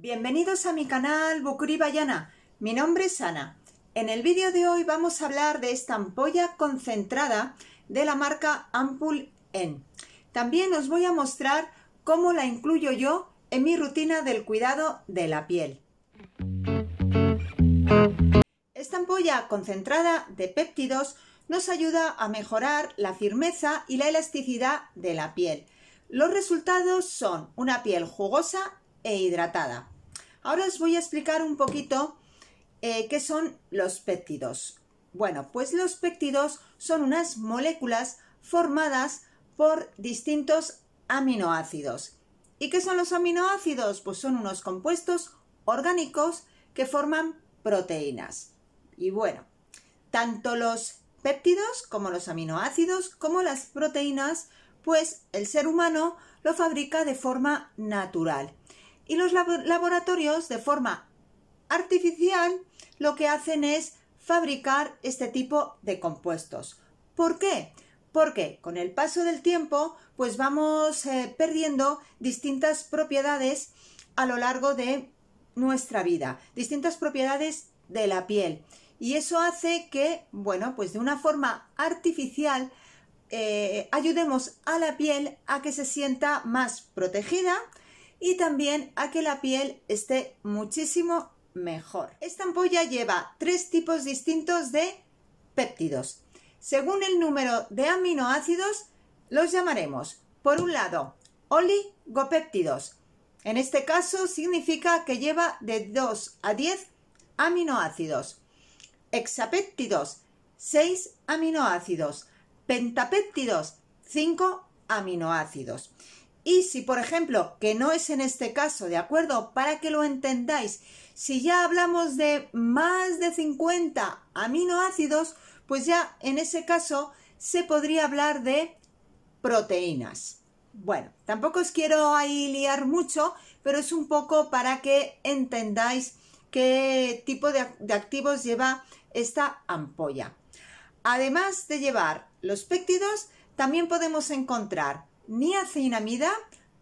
Bienvenidos a mi canal Bukuri Bayana, mi nombre es Ana. En el vídeo de hoy vamos a hablar de esta ampolla concentrada de la marca Ampul N. También os voy a mostrar cómo la incluyo yo en mi rutina del cuidado de la piel. Esta ampolla concentrada de péptidos nos ayuda a mejorar la firmeza y la elasticidad de la piel. Los resultados son una piel jugosa e hidratada. Ahora os voy a explicar un poquito eh, qué son los péptidos. Bueno, pues los péptidos son unas moléculas formadas por distintos aminoácidos. ¿Y qué son los aminoácidos? Pues son unos compuestos orgánicos que forman proteínas. Y bueno, tanto los péptidos como los aminoácidos como las proteínas, pues el ser humano lo fabrica de forma natural. Y los laboratorios, de forma artificial, lo que hacen es fabricar este tipo de compuestos. ¿Por qué? Porque con el paso del tiempo, pues vamos eh, perdiendo distintas propiedades a lo largo de nuestra vida, distintas propiedades de la piel. Y eso hace que, bueno, pues de una forma artificial eh, ayudemos a la piel a que se sienta más protegida, y también a que la piel esté muchísimo mejor. Esta ampolla lleva tres tipos distintos de péptidos. Según el número de aminoácidos, los llamaremos, por un lado, oligopéptidos. En este caso significa que lleva de 2 a 10 aminoácidos. Hexapéptidos, 6 aminoácidos. Pentapéptidos, 5 aminoácidos. Y si, por ejemplo, que no es en este caso, ¿de acuerdo? Para que lo entendáis, si ya hablamos de más de 50 aminoácidos, pues ya en ese caso se podría hablar de proteínas. Bueno, tampoco os quiero ahí liar mucho, pero es un poco para que entendáis qué tipo de, activos lleva esta ampolla. Además de llevar los péptidos, también podemos encontrar niacinamida,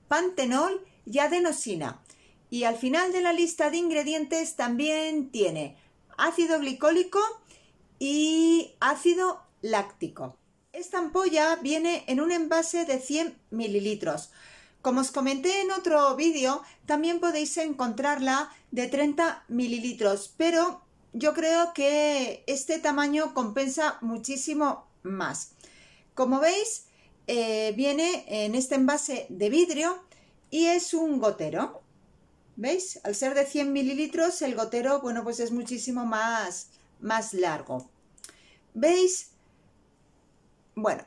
pantenol y adenosina. Y al final de la lista de ingredientes también tiene ácido glicólico y ácido láctico. Esta ampolla viene en un envase de 100 mililitros. Como os comenté en otro vídeo, también podéis encontrarla de 30 mililitros, pero yo creo que este tamaño compensa muchísimo más. Como veis, eh, viene en este envase de vidrio y es un gotero. ¿Veis? Al ser de 100 mililitros, el gotero, bueno, pues es muchísimo más, más largo. ¿Veis? Bueno,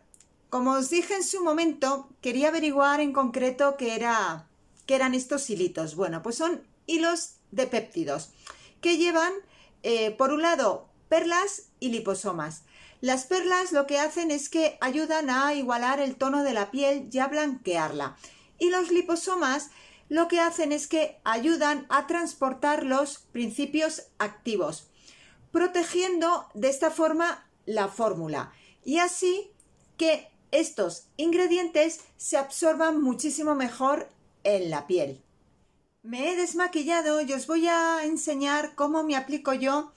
como os dije en su momento, quería averiguar en concreto qué, era, qué eran estos hilitos. Bueno, pues son hilos de péptidos que llevan, eh, por un lado, perlas y liposomas. Las perlas lo que hacen es que ayudan a igualar el tono de la piel y a blanquearla. Y los liposomas lo que hacen es que ayudan a transportar los principios activos, protegiendo de esta forma la fórmula. Y así que estos ingredientes se absorban muchísimo mejor en la piel. Me he desmaquillado y os voy a enseñar cómo me aplico yo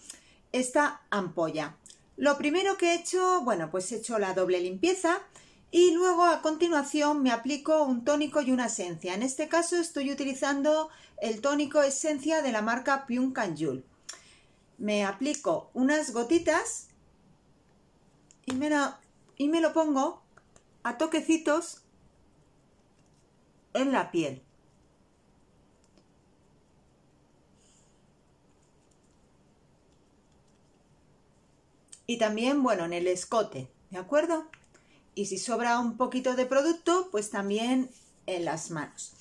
esta ampolla. Lo primero que he hecho, bueno, pues he hecho la doble limpieza y luego a continuación me aplico un tónico y una esencia. En este caso estoy utilizando el tónico esencia de la marca Pyun Me aplico unas gotitas y me lo pongo a toquecitos en la piel. Y también, bueno, en el escote, ¿de acuerdo? Y si sobra un poquito de producto, pues también en las manos.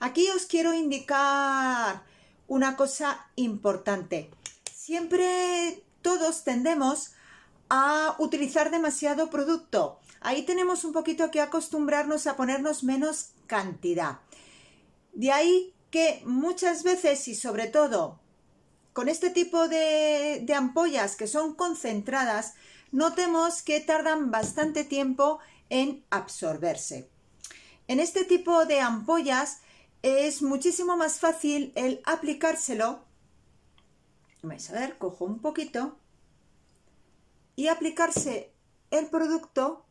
Aquí os quiero indicar una cosa importante. Siempre todos tendemos a utilizar demasiado producto. Ahí tenemos un poquito que acostumbrarnos a ponernos menos cantidad. De ahí que muchas veces y sobre todo con este tipo de, ampollas que son concentradas, notemos que tardan bastante tiempo en absorberse. En este tipo de ampollas es muchísimo más fácil el aplicárselo. Vamos a ver, cojo un poquito y aplicarse el producto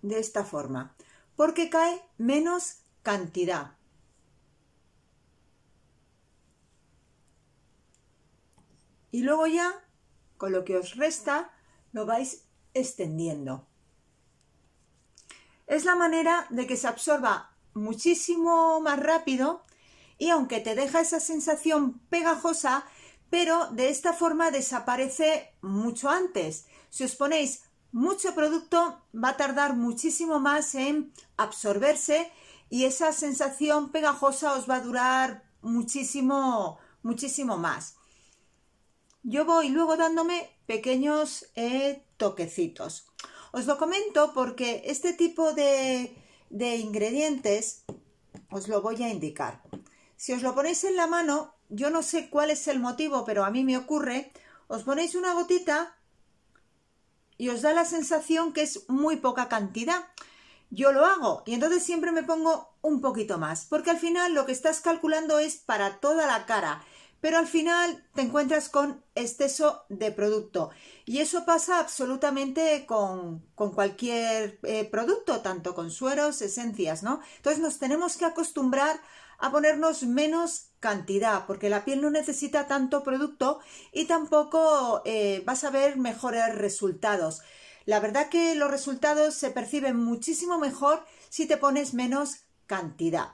de esta forma, porque cae menos cantidad. y luego ya, con lo que os resta, lo vais extendiendo. Es la manera de que se absorba muchísimo más rápido y aunque te deja esa sensación pegajosa, pero de esta forma desaparece mucho antes. Si os ponéis mucho producto, va a tardar muchísimo más en absorberse y esa sensación pegajosa os va a durar muchísimo, muchísimo más yo voy luego dándome pequeños eh, toquecitos. Os lo comento porque este tipo de, de ingredientes os lo voy a indicar. Si os lo ponéis en la mano, yo no sé cuál es el motivo, pero a mí me ocurre, os ponéis una gotita y os da la sensación que es muy poca cantidad. Yo lo hago y entonces siempre me pongo un poquito más, porque al final lo que estás calculando es para toda la cara pero al final te encuentras con exceso de producto. Y eso pasa absolutamente con, con cualquier eh, producto, tanto con sueros, esencias, ¿no? Entonces nos tenemos que acostumbrar a ponernos menos cantidad, porque la piel no necesita tanto producto y tampoco eh, vas a ver mejores resultados. La verdad que los resultados se perciben muchísimo mejor si te pones menos cantidad.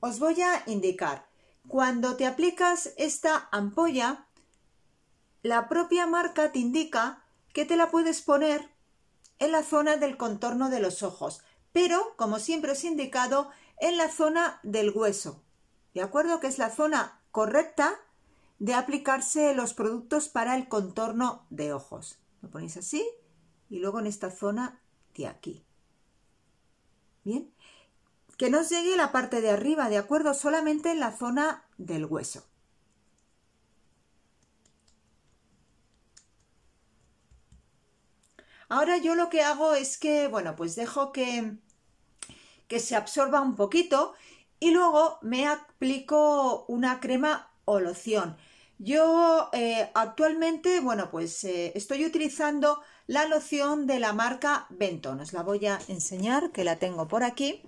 Os voy a indicar cuando te aplicas esta ampolla, la propia marca te indica que te la puedes poner en la zona del contorno de los ojos, pero, como siempre os he indicado, en la zona del hueso, ¿de acuerdo? Que es la zona correcta de aplicarse los productos para el contorno de ojos. Lo ponéis así y luego en esta zona de aquí. Bien, que nos llegue la parte de arriba, ¿de acuerdo? Solamente en la zona del hueso. Ahora yo lo que hago es que, bueno, pues dejo que, que se absorba un poquito y luego me aplico una crema o loción. Yo eh, actualmente, bueno, pues eh, estoy utilizando la loción de la marca Benton. Os la voy a enseñar, que la tengo por aquí.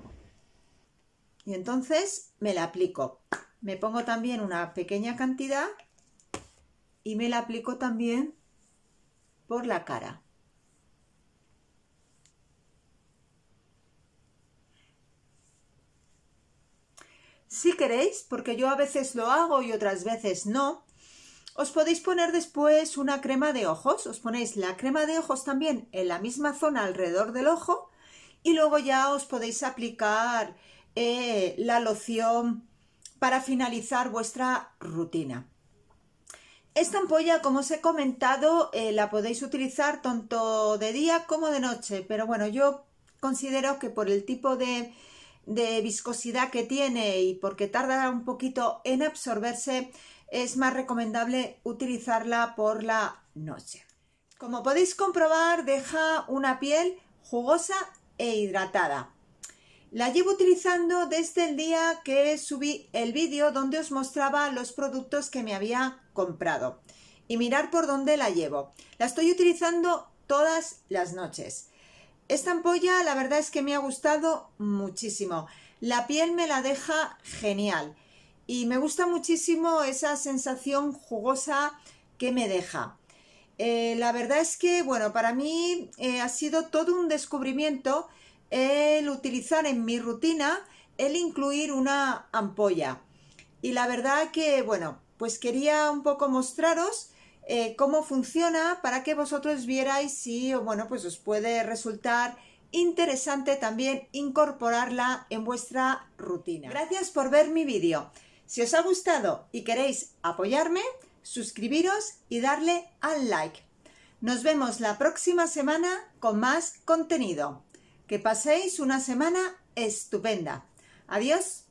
Y entonces me la aplico. Me pongo también una pequeña cantidad y me la aplico también por la cara. Si queréis, porque yo a veces lo hago y otras veces no, os podéis poner después una crema de ojos. Os ponéis la crema de ojos también en la misma zona alrededor del ojo y luego ya os podéis aplicar eh, la loción para finalizar vuestra rutina. Esta ampolla, como os he comentado, eh, la podéis utilizar tanto de día como de noche, pero bueno, yo considero que por el tipo de, de viscosidad que tiene y porque tarda un poquito en absorberse, es más recomendable utilizarla por la noche. Como podéis comprobar, deja una piel jugosa e hidratada. La llevo utilizando desde el día que subí el vídeo donde os mostraba los productos que me había comprado. Y mirar por dónde la llevo. La estoy utilizando todas las noches. Esta ampolla la verdad es que me ha gustado muchísimo. La piel me la deja genial. Y me gusta muchísimo esa sensación jugosa que me deja. Eh, la verdad es que, bueno, para mí eh, ha sido todo un descubrimiento el utilizar en mi rutina el incluir una ampolla. Y la verdad que, bueno, pues quería un poco mostraros eh, cómo funciona para que vosotros vierais si, bueno, pues os puede resultar interesante también incorporarla en vuestra rutina. Gracias por ver mi vídeo. Si os ha gustado y queréis apoyarme, suscribiros y darle al like. Nos vemos la próxima semana con más contenido. Que paséis una semana estupenda. Adiós.